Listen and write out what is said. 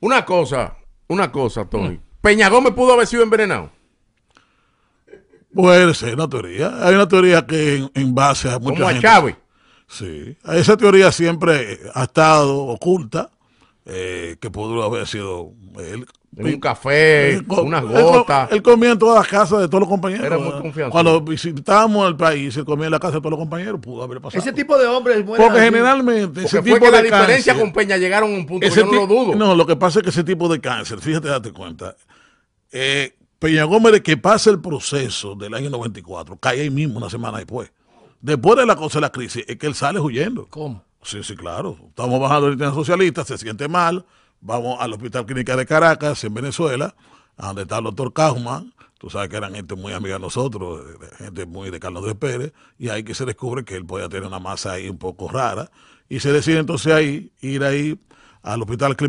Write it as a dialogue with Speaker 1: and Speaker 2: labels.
Speaker 1: Una cosa, una cosa, Tony. Mm. Peña Gómez pudo haber sido envenenado.
Speaker 2: Puede ser una teoría. Hay una teoría que en, base a mucha Como a Chávez. Sí. Esa teoría siempre ha estado oculta eh, que pudo haber sido él. un café, unas gotas. Él, comía en todas las casas de todos los compañeros. Cuando visitábamos el país, él comía en la casa de todos los compañeros, pudo haber pasado. Ese
Speaker 1: tipo de hombres Porque generalmente Porque ese tipo la diferencia con Peña llegaron a un punto, yo no lo
Speaker 2: dudo. No, lo que pasa es que ese tipo de cáncer, fíjate, date cuenta, eh, Peña Gómez que pasa el proceso del año 94, cae ahí mismo una semana después. Después de la cosa de la crisis, es que él sale huyendo. ¿Cómo? Sí, sí, claro. Estamos bajando el tema socialista se siente mal. Vamos al Hospital Clínica de Caracas, en Venezuela, donde está el doctor Kaufman. Tú sabes que eran gente muy amiga de nosotros, eh, gente muy de Carlos de Pérez, y ahí que se descubre que él podía
Speaker 1: tener una masa ahí un poco rara. Y se decide entonces ahí ir ahí al Hospital Clínica.